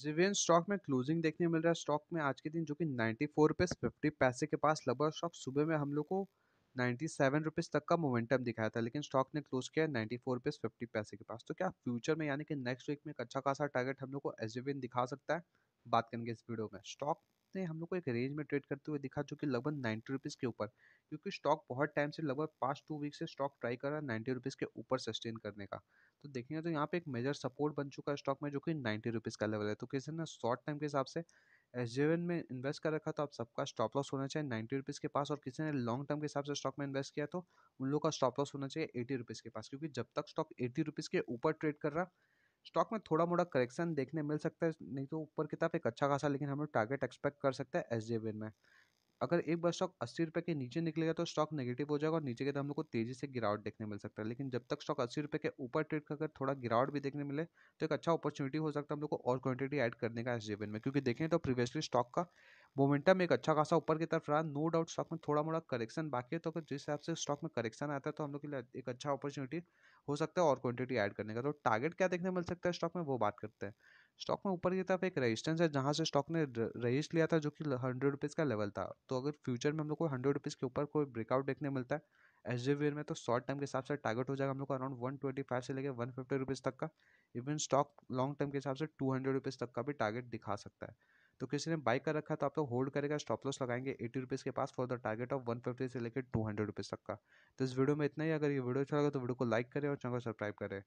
जिवियन stock में closing देखने मिल रहा है स्टॉक में आज के दिन जो कि नाइन्टी फोर रुपीज़ फिफ्टी पैसे के पास लगभग स्टॉक सुबह में हम लोग को नाइन्टी सेवन रुपीज़ तक का मोमेंटम दिखाया था लेकिन स्टॉक ने क्लोज किया नाइन्टी फोर रुपीज़ फिफ्टी पैसे के पास तो क्या फ्यूचर में यानी कि नेक्स्ट वीक में एक अच्छा खासा टारगेट हम लोग को एजिवियन दिखा सकता है बात करेंगे इस वीडियो में स्टॉक सकते हैं हम लोग को एक रेंज में ट्रेड करते हुए दिखा जो कि लगभग नाइन्टी रुपीज़ के ऊपर क्योंकि स्टॉक बहुत टाइम से लगभग पास्ट टू वीक से स्टॉक ट्राई कर रहा है नाइन्टी रुपीज़ के ऊपर सस्टेन करने का तो देखेंगे तो यहाँ पे एक मेजर सपोर्ट बन चुका है स्टॉक में जो कि नाइन्टी रुपीज़ का लेवल है तो किसी ने शॉर्ट टाइम के हिसाब से एस में इन्वेस्ट कर रखा तो आप सबका स्टॉप लॉस होना चाहिए नाइन्टी रुपीज़ के पास और किसी ने लॉन्ग टर्म के हिसाब से स्टॉक में इन्वेस्ट किया तो उन लोग का स्टॉप लॉस होना चाहिए एटी रुपीज़ के पास क्योंकि जब तक स्टॉक एटी रुपीज़ के ऊपर ट्रेड कर रहा स्टॉक में थोड़ा मोड़ा करेक्शन देखने मिल सकता है नहीं तो ऊपर की तरफ एक अच्छा खासा लेकिन हम लोग टारगेट एक्सपेक्ट कर सकते हैं एस में अगर एक बार स्टॉक अस्सी रुपये के नीचे निकलेगा तो स्टॉक नेगेटिव हो जाएगा और नीचे के तो हम लोग को तेजी से गिरावट देखने मिल सकता है लेकिन जब तक स्टॉक अस्सी रुपये के ऊपर ट्रेड का अगर थोड़ा गिरावट भी देखने मिले तो एक अच्छा अपॉर्चुनिटी हो सकता है हम लोग को और क्वांटिटी ऐड करने का एस में क्योंकि देखें तो प्रीवियसली स्टॉक का मोमेंटम एक अच्छा खासा ऊपर की तरफ रहा नो डाउट स्टॉक में थोड़ा मोड़ा करेक्शन बाकी है तो अगर जिस हिसाब से स्टॉक में करेक्शन आता है तो हम लोग के लिए एक अच्छा अपॉर्चुनिटी हो सकता है और क्वांटिटी ऐड करने का तो टारगेट क्या देखने मिल सकता है स्टॉक में वो बात करते हैं स्टॉक में ऊपर की तरफ एक रेजिस्टेंस है जहाँ से स्टॉक ने रजिस्ट लिया था जो कि हंड्रेड रुपीज़ का लेवल था तो अगर फ्यूचर में हम लोग को हंड्रेड रुपीज़ के ऊपर कोई ब्रेकआउट देखने मिलता है एस डी में तो शॉर्ट टर्म के हिसाब से टारगेट हो जाएगा हम लोग का अराउंड वन ट्वेंटी फाइव से लेकर वन फिफ्टी रुपीज़ तक का इवन स्टॉक लॉन्ग टर्म के हिसाब से टू हंड्रेड रुपीज़ तक का भी टारगेट दिखा सकता है तो किसी ने बाई कर रखा है तो आप लोग होल्ड करेगा स्टॉप लॉस लगाएंगे एटी रुपीज़ के पास for the target of one fifty से लेकर टू हंड्रेड रुपीज़ तक का तो इस वीडियो में इतना ही अगर ये वीडियो अच्छा लगा तो वीडियो को लाइक करें और चैनल को सब्सक्राइब करें